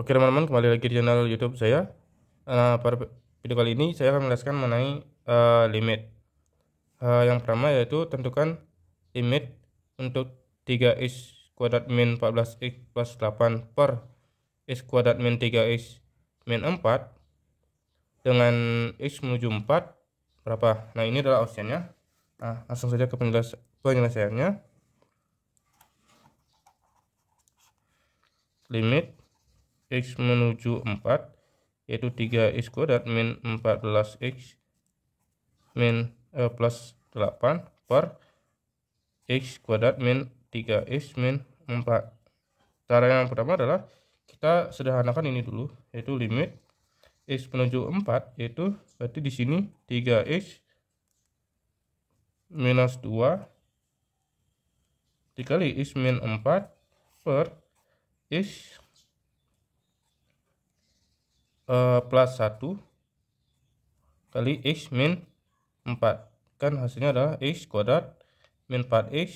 Oke teman-teman kembali lagi di channel YouTube saya. Nah pada video kali ini saya akan menjelaskan mengenai uh, limit. Uh, yang pertama yaitu tentukan limit untuk 3x kuadrat min 14x plus 8 per x kuadrat min 3x min 4 dengan x menuju 4 berapa? Nah ini adalah opsiannya. Nah langsung saja ke penjelas penjelasannya. Limit x menuju 4 yaitu 3x kuadrat min 14x min eh, plus 8 per x kuadrat min 3x min 4 cara yang pertama adalah kita sederhanakan ini dulu yaitu limit x menuju 4 yaitu berarti di sini 3x minus 2 dikali x min 4 per x eh, plus 1 kali X min 4 kan hasilnya adalah X kuadrat min 4X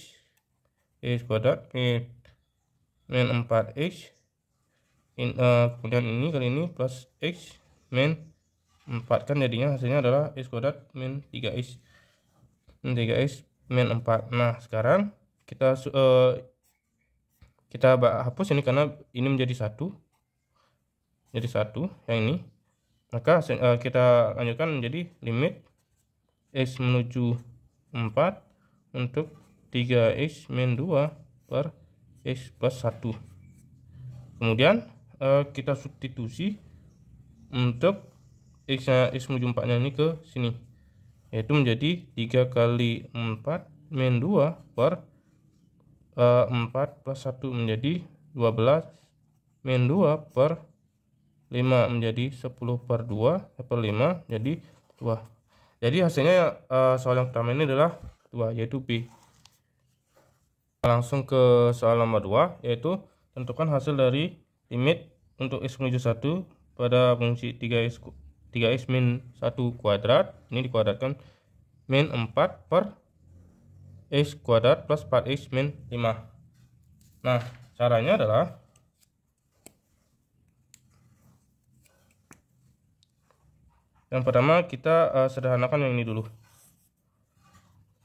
X kuadrat min, min 4X in, uh, kemudian ini kali ini plus X min 4 kan jadinya hasilnya adalah X kuadrat min 3X min 3X min 4 nah sekarang kita uh, kita hapus ini karena ini menjadi satu jadi satu yang ini maka uh, kita lanjutkan menjadi limit x menuju 4 untuk 3x min 2 per x plus 1 kemudian uh, kita substitusi untuk x, -nya, x menuju 4 nya ini ke sini yaitu menjadi 3 kali 4 min 2 per uh, eh, 4 plus 1 menjadi 12 min 2 per 5 menjadi 10 per 2 eh, per 5 jadi 2 jadi hasilnya uh, soal yang pertama ini adalah 2 yaitu B langsung ke soal nomor 2 yaitu tentukan hasil dari limit untuk x menuju 1 pada fungsi 3x 3x min 1 kuadrat ini dikuadratkan min 4 per x kuadrat plus 4x min 5 nah caranya adalah yang pertama kita uh, sederhanakan yang ini dulu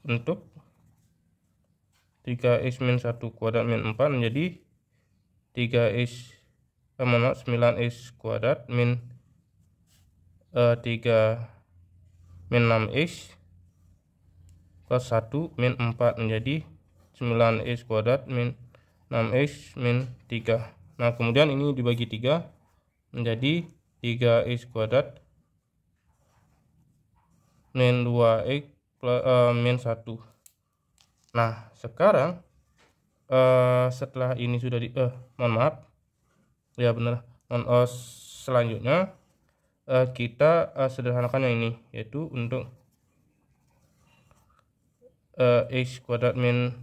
untuk 3x min 1 kuadrat min 4 menjadi 3x eh, 9x kuadrat min uh, eh, 3 min 6x plus 1 min 4 menjadi 9x kuadrat min 6x min 3 nah kemudian ini dibagi 3 menjadi 3x kuadrat min 2x uh, eh, min 1 nah sekarang uh, setelah ini sudah di eh uh, mohon maaf ya benar mohon uh, selanjutnya uh, kita uh, sederhanakan yang ini yaitu untuk uh, x kuadrat min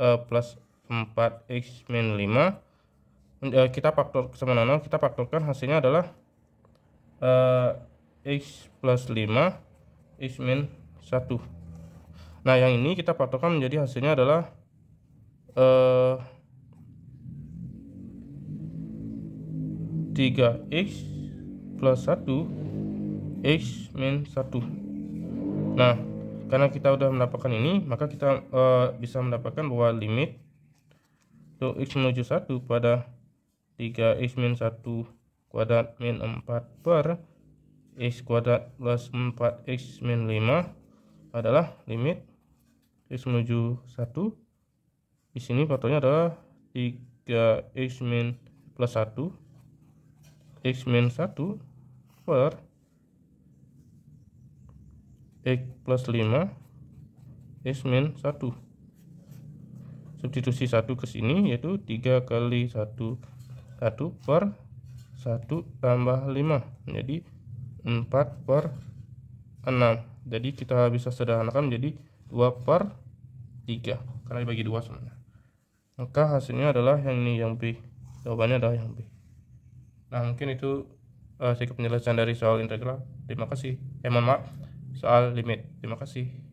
uh, plus 4x min 5 uh, kita faktor sama kita faktorkan hasilnya adalah uh, x plus 5 ismin 1 nah yang ini kita patokan menjadi hasilnya adalah eh, 3x plus 1 x min 1 nah karena kita udah mendapatkan ini maka kita eh, bisa mendapatkan bahwa limit untuk x menuju 1 pada 3x min 1 kuadrat min 4 per x kuadrat plus 4x min 5 adalah limit x menuju 1 di sini faktornya adalah 3x min plus 1 x min 1 per x plus 5 x min 1 substitusi 1 ke sini yaitu 3 kali 1 1 per 1 tambah 5 menjadi 4 per 6 jadi kita bisa sederhanakan menjadi 2 per 3 karena dibagi 2 sebenarnya maka hasilnya adalah yang ini yang B jawabannya adalah yang B nah mungkin itu uh, sikap penjelasan dari soal integral terima kasih eh mohon maaf soal limit terima kasih